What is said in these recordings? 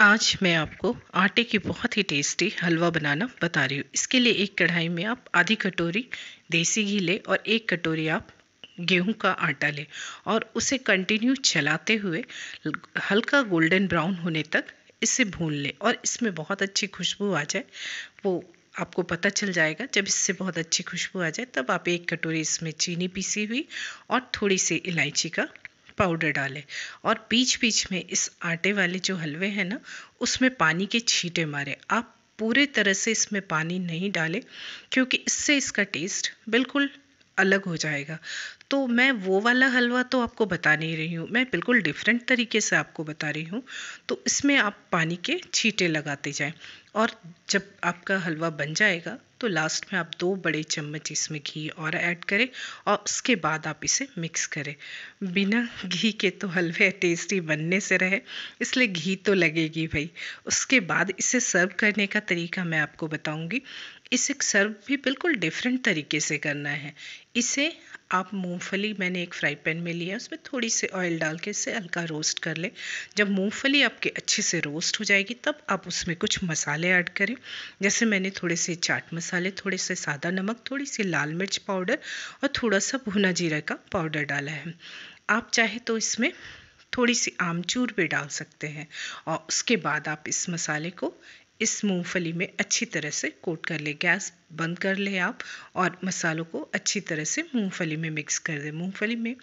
आज मैं आपको आटे की बहुत ही टेस्टी हलवा बनाना बता रही हूँ इसके लिए एक कढ़ाई में आप आधी कटोरी देसी घी ले और एक कटोरी आप गेहूं का आटा लें और उसे कंटिन्यू चलाते हुए हल्का गोल्डन ब्राउन होने तक इसे भून लें और इसमें बहुत अच्छी खुशबू आ जाए वो आपको पता चल जाएगा जब इससे बहुत अच्छी खुशबू आ जाए तब आप एक कटोरी इसमें चीनी पीसी हुई और थोड़ी सी इलायची का पाउडर डालें और बीच बीच में इस आटे वाले जो हलवे हैं ना उसमें पानी के छींटे मारें आप पूरे तरह से इसमें पानी नहीं डालें क्योंकि इससे इसका टेस्ट बिल्कुल अलग हो जाएगा तो मैं वो वाला हलवा तो आपको बता नहीं रही हूँ मैं बिल्कुल डिफरेंट तरीके से आपको बता रही हूँ तो इसमें आप पानी के छींटे लगाते जाएं और जब आपका हलवा बन जाएगा तो लास्ट में आप दो बड़े चम्मच इसमें घी और ऐड करें और उसके बाद आप इसे मिक्स करें बिना घी के तो हलवे टेस्टी बनने से रहे इसलिए घी तो लगेगी भाई उसके बाद इसे सर्व करने का तरीका मैं आपको बताऊंगी इसे सर्व भी बिल्कुल डिफरेंट तरीके से करना है इसे आप मूंगफली मैंने एक फ्राई पैन में लिया उसमें थोड़ी सी ऑयल डाल के इसे हल्का रोस्ट कर लें जब मूंगफली आपके अच्छे से रोस्ट हो जाएगी तब आप उसमें कुछ मसाले ऐड करें जैसे मैंने थोड़े से चाट मसाले थोड़े से सादा नमक थोड़ी सी लाल मिर्च पाउडर और थोड़ा सा भुना जीरा का पाउडर डाला है आप चाहे तो इसमें थोड़ी सी आमचूर भी डाल सकते हैं और उसके बाद आप इस मसाले को इस मूंगफली में अच्छी तरह से कोट कर ले गैस बंद कर ले आप और मसालों को अच्छी तरह से मूंगफली में मिक्स कर दें मूंगफली में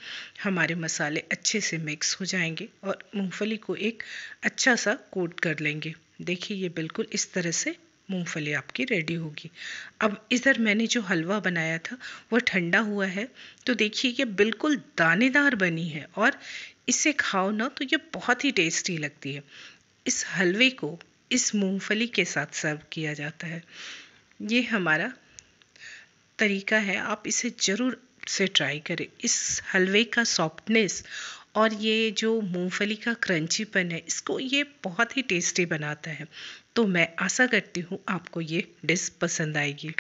हमारे मसाले अच्छे से मिक्स हो जाएंगे और मूंगफली को एक अच्छा सा कोट कर लेंगे देखिए ये बिल्कुल इस तरह से मूंगफली आपकी रेडी होगी अब इधर मैंने जो हलवा बनाया था वो ठंडा हुआ है तो देखिए ये बिल्कुल दानेदार बनी है और इसे खाओ ना तो ये बहुत ही टेस्टी लगती है इस हलवे को इस मूंगफली के साथ सर्व किया जाता है ये हमारा तरीका है आप इसे ज़रूर से ट्राई करें इस हलवे का सॉफ्टनेस और ये जो मूंगफली का क्रंचीपन है इसको ये बहुत ही टेस्टी बनाता है तो मैं आशा करती हूँ आपको ये डिश पसंद आएगी